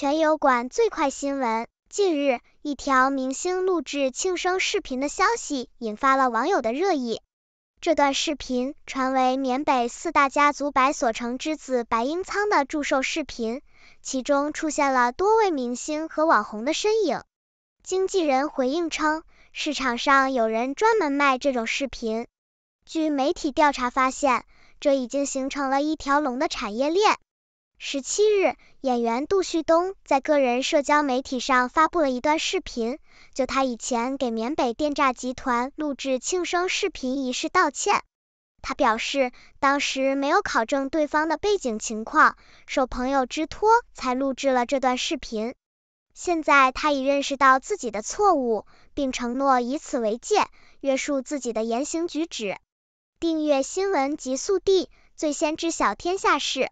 全友馆最快新闻。近日，一条明星录制庆生视频的消息引发了网友的热议。这段视频传为缅北四大家族白所成之子白英仓的祝寿视频，其中出现了多位明星和网红的身影。经纪人回应称，市场上有人专门卖这种视频。据媒体调查发现，这已经形成了一条龙的产业链。十七日，演员杜旭东在个人社交媒体上发布了一段视频，就他以前给缅北电诈集团录制庆生视频一事道歉。他表示，当时没有考证对方的背景情况，受朋友之托才录制了这段视频。现在他已认识到自己的错误，并承诺以此为戒，约束自己的言行举止。订阅新闻极速递，最先知晓天下事。